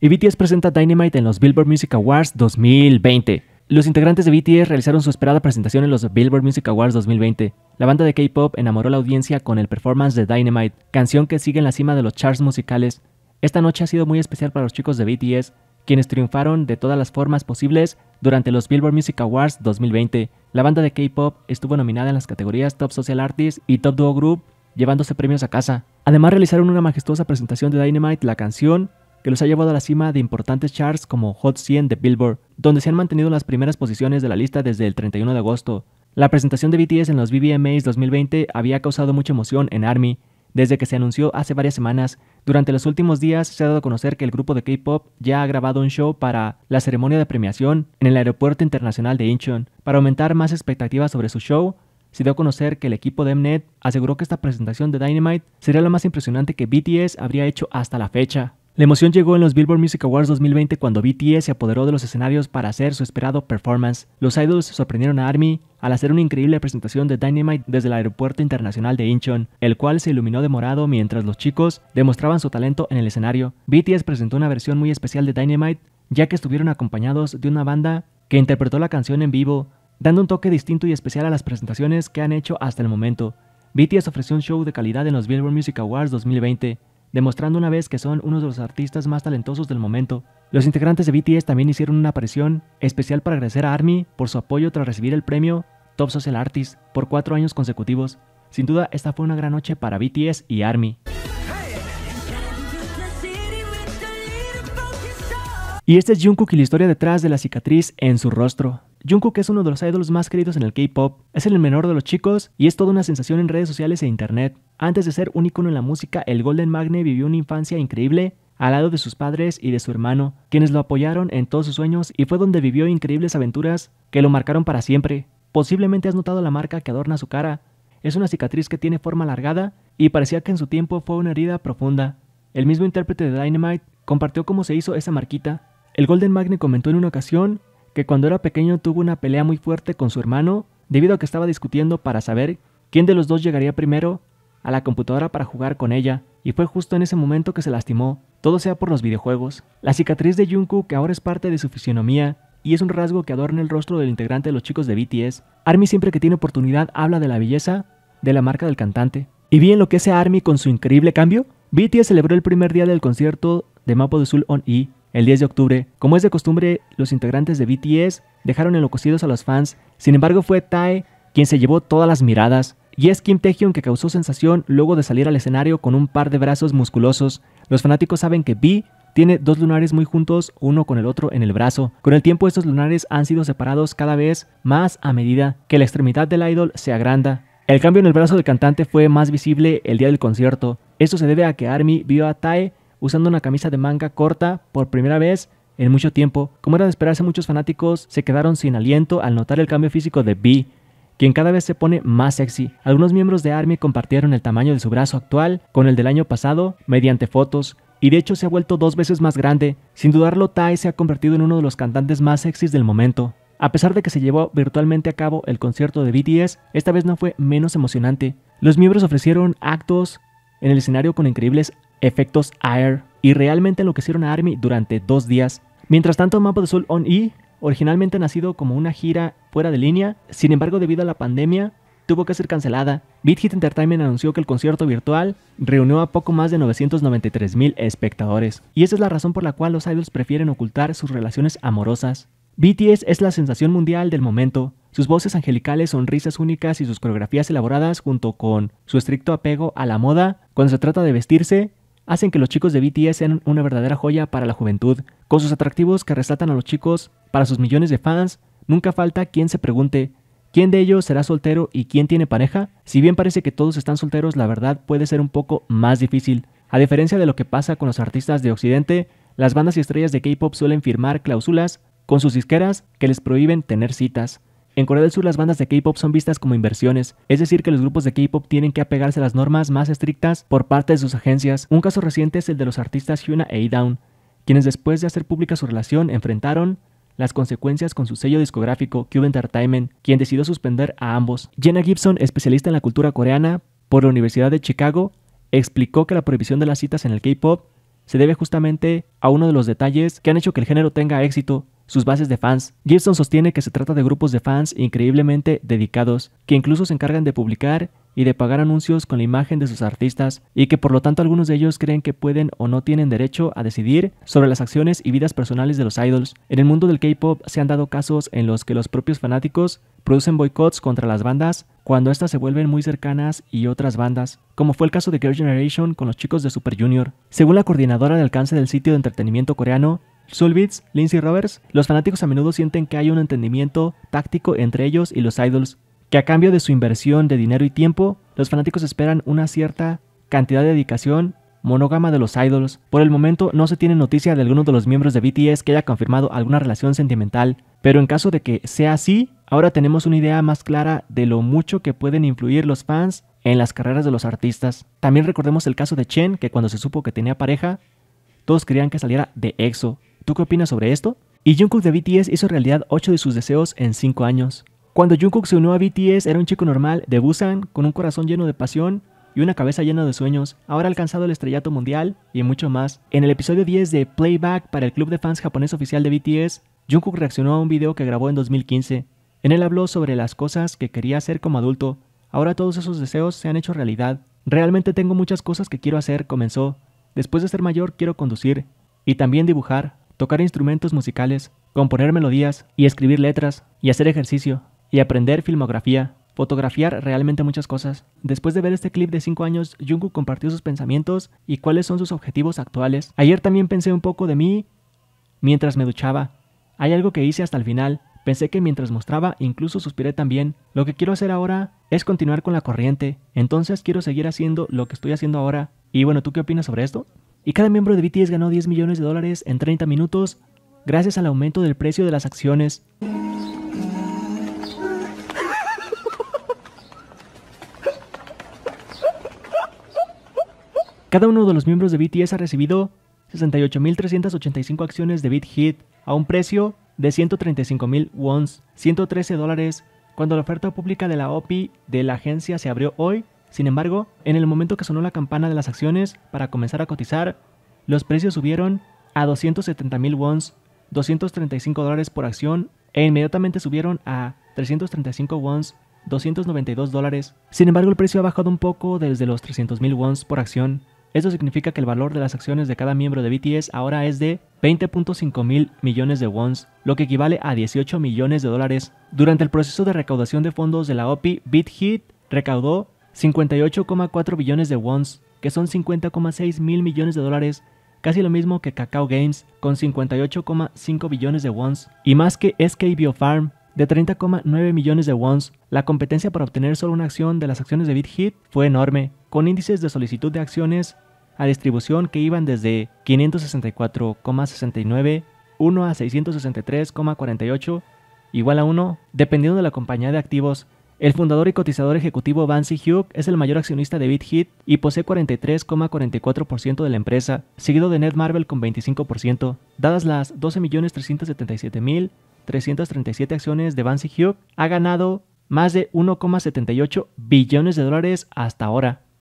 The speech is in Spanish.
Y BTS presenta Dynamite en los Billboard Music Awards 2020. Los integrantes de BTS realizaron su esperada presentación en los Billboard Music Awards 2020. La banda de K-pop enamoró a la audiencia con el performance de Dynamite, canción que sigue en la cima de los charts musicales. Esta noche ha sido muy especial para los chicos de BTS, quienes triunfaron de todas las formas posibles durante los Billboard Music Awards 2020. La banda de K-pop estuvo nominada en las categorías Top Social Artist y Top Duo Group, llevándose premios a casa. Además realizaron una majestuosa presentación de Dynamite, la canción, que los ha llevado a la cima de importantes charts como Hot 100 de Billboard, donde se han mantenido las primeras posiciones de la lista desde el 31 de agosto. La presentación de BTS en los BBMAs 2020 había causado mucha emoción en ARMY. Desde que se anunció hace varias semanas, durante los últimos días se ha dado a conocer que el grupo de K-Pop ya ha grabado un show para la ceremonia de premiación en el Aeropuerto Internacional de Incheon. Para aumentar más expectativas sobre su show, se dio a conocer que el equipo de Mnet aseguró que esta presentación de Dynamite sería la más impresionante que BTS habría hecho hasta la fecha. La emoción llegó en los Billboard Music Awards 2020 cuando BTS se apoderó de los escenarios para hacer su esperado performance. Los idols sorprendieron a ARMY al hacer una increíble presentación de Dynamite desde el aeropuerto internacional de Incheon, el cual se iluminó de morado mientras los chicos demostraban su talento en el escenario. BTS presentó una versión muy especial de Dynamite, ya que estuvieron acompañados de una banda que interpretó la canción en vivo, dando un toque distinto y especial a las presentaciones que han hecho hasta el momento. BTS ofreció un show de calidad en los Billboard Music Awards 2020, demostrando una vez que son uno de los artistas más talentosos del momento. Los integrantes de BTS también hicieron una aparición especial para agradecer a ARMY por su apoyo tras recibir el premio Top Social Artist por cuatro años consecutivos. Sin duda, esta fue una gran noche para BTS y ARMY. Y este es Jungkook y la historia detrás de la cicatriz en su rostro. Jungkook es uno de los ídolos más queridos en el K-pop, es el menor de los chicos y es toda una sensación en redes sociales e internet. Antes de ser un ícono en la música, el Golden Magne vivió una infancia increíble al lado de sus padres y de su hermano, quienes lo apoyaron en todos sus sueños y fue donde vivió increíbles aventuras que lo marcaron para siempre. Posiblemente has notado la marca que adorna su cara. Es una cicatriz que tiene forma alargada y parecía que en su tiempo fue una herida profunda. El mismo intérprete de Dynamite compartió cómo se hizo esa marquita el Golden Magni comentó en una ocasión que cuando era pequeño tuvo una pelea muy fuerte con su hermano debido a que estaba discutiendo para saber quién de los dos llegaría primero a la computadora para jugar con ella, y fue justo en ese momento que se lastimó, todo sea por los videojuegos. La cicatriz de que ahora es parte de su fisionomía y es un rasgo que adorna el rostro del integrante de los chicos de BTS. Army siempre que tiene oportunidad habla de la belleza de la marca del cantante. Y bien lo que hace Army con su increíble cambio, BTS celebró el primer día del concierto de Mapo de Sul on E el 10 de octubre, como es de costumbre, los integrantes de BTS dejaron enloquecidos a los fans, sin embargo fue Tae quien se llevó todas las miradas, y es Kim Taehyung que causó sensación luego de salir al escenario con un par de brazos musculosos. Los fanáticos saben que B tiene dos lunares muy juntos, uno con el otro en el brazo. Con el tiempo estos lunares han sido separados cada vez más a medida que la extremidad del idol se agranda. El cambio en el brazo del cantante fue más visible el día del concierto. Esto se debe a que Army vio a Tae usando una camisa de manga corta por primera vez en mucho tiempo. Como era de esperarse, muchos fanáticos se quedaron sin aliento al notar el cambio físico de B, quien cada vez se pone más sexy. Algunos miembros de ARMY compartieron el tamaño de su brazo actual con el del año pasado mediante fotos, y de hecho se ha vuelto dos veces más grande. Sin dudarlo, Tai se ha convertido en uno de los cantantes más sexys del momento. A pesar de que se llevó virtualmente a cabo el concierto de BTS, esta vez no fue menos emocionante. Los miembros ofrecieron actos en el escenario con increíbles efectos AIR y realmente enloquecieron a Army durante dos días. Mientras tanto, Mapa de Soul On E, originalmente nacido como una gira fuera de línea, sin embargo debido a la pandemia, tuvo que ser cancelada. Beat Hit Entertainment anunció que el concierto virtual reunió a poco más de 993 mil espectadores, y esa es la razón por la cual los idols prefieren ocultar sus relaciones amorosas. BTS es la sensación mundial del momento, sus voces angelicales, sonrisas únicas y sus coreografías elaboradas junto con su estricto apego a la moda cuando se trata de vestirse hacen que los chicos de BTS sean una verdadera joya para la juventud, con sus atractivos que resaltan a los chicos, para sus millones de fans, nunca falta quien se pregunte, ¿quién de ellos será soltero y quién tiene pareja? Si bien parece que todos están solteros, la verdad puede ser un poco más difícil. A diferencia de lo que pasa con los artistas de Occidente, las bandas y estrellas de K-Pop suelen firmar cláusulas con sus disqueras que les prohíben tener citas. En Corea del Sur las bandas de K-pop son vistas como inversiones, es decir que los grupos de K-pop tienen que apegarse a las normas más estrictas por parte de sus agencias. Un caso reciente es el de los artistas Hyuna e Down, quienes después de hacer pública su relación enfrentaron las consecuencias con su sello discográfico Cube Entertainment, quien decidió suspender a ambos. Jenna Gibson, especialista en la cultura coreana por la Universidad de Chicago, explicó que la prohibición de las citas en el K-pop se debe justamente a uno de los detalles que han hecho que el género tenga éxito sus bases de fans. Gibson sostiene que se trata de grupos de fans increíblemente dedicados, que incluso se encargan de publicar y de pagar anuncios con la imagen de sus artistas, y que por lo tanto algunos de ellos creen que pueden o no tienen derecho a decidir sobre las acciones y vidas personales de los idols. En el mundo del K-Pop se han dado casos en los que los propios fanáticos producen boicots contra las bandas cuando éstas se vuelven muy cercanas y otras bandas, como fue el caso de Girl Generation con los chicos de Super Junior. Según la coordinadora de alcance del sitio de entretenimiento coreano, solvitz, Lindsay Roberts, los fanáticos a menudo sienten que hay un entendimiento táctico entre ellos y los idols, que a cambio de su inversión de dinero y tiempo, los fanáticos esperan una cierta cantidad de dedicación monógama de los idols. Por el momento no se tiene noticia de alguno de los miembros de BTS que haya confirmado alguna relación sentimental, pero en caso de que sea así, ahora tenemos una idea más clara de lo mucho que pueden influir los fans en las carreras de los artistas. También recordemos el caso de Chen, que cuando se supo que tenía pareja, todos querían que saliera de EXO, ¿Tú qué opinas sobre esto? Y Jungkook de BTS hizo realidad 8 de sus deseos en 5 años. Cuando Jungkook se unió a BTS era un chico normal de Busan, con un corazón lleno de pasión y una cabeza llena de sueños, ahora ha alcanzado el estrellato mundial y mucho más. En el episodio 10 de Playback para el club de fans japonés oficial de BTS, Jungkook reaccionó a un video que grabó en 2015. En él habló sobre las cosas que quería hacer como adulto. Ahora todos esos deseos se han hecho realidad. Realmente tengo muchas cosas que quiero hacer, comenzó. Después de ser mayor quiero conducir y también dibujar tocar instrumentos musicales, componer melodías y escribir letras y hacer ejercicio y aprender filmografía, fotografiar realmente muchas cosas. Después de ver este clip de 5 años, Jungkook compartió sus pensamientos y cuáles son sus objetivos actuales. Ayer también pensé un poco de mí mientras me duchaba. Hay algo que hice hasta el final. Pensé que mientras mostraba, incluso suspiré también. Lo que quiero hacer ahora es continuar con la corriente. Entonces quiero seguir haciendo lo que estoy haciendo ahora. Y bueno, ¿tú qué opinas sobre esto? Y cada miembro de BTS ganó 10 millones de dólares en 30 minutos gracias al aumento del precio de las acciones. Cada uno de los miembros de BTS ha recibido 68.385 acciones de BitHit a un precio de 135.000 wons, 113 dólares, cuando la oferta pública de la OPI de la agencia se abrió hoy sin embargo, en el momento que sonó la campana de las acciones para comenzar a cotizar, los precios subieron a 270 mil wons, 235 dólares por acción, e inmediatamente subieron a 335 wons, 292 dólares. Sin embargo, el precio ha bajado un poco desde los 300 mil wons por acción. Esto significa que el valor de las acciones de cada miembro de BTS ahora es de 20.5 mil millones de wons, lo que equivale a 18 millones de dólares. Durante el proceso de recaudación de fondos de la OPI, BitHit recaudó 58,4 billones de wons, que son 50,6 mil millones de dólares, casi lo mismo que Cacao Games con 58,5 billones de wons, y más que SK BioFarm de 30,9 millones de wons. La competencia para obtener solo una acción de las acciones de BitHit fue enorme, con índices de solicitud de acciones a distribución que iban desde 564,69, 1 a 663,48, igual a 1, dependiendo de la compañía de activos el fundador y cotizador ejecutivo Vance Hugh es el mayor accionista de BitHit y posee 43,44% de la empresa, seguido de Ned Marvel con 25%. Dadas las 12.377.337 acciones de Vance Hugh, ha ganado más de 1,78 billones de dólares hasta ahora.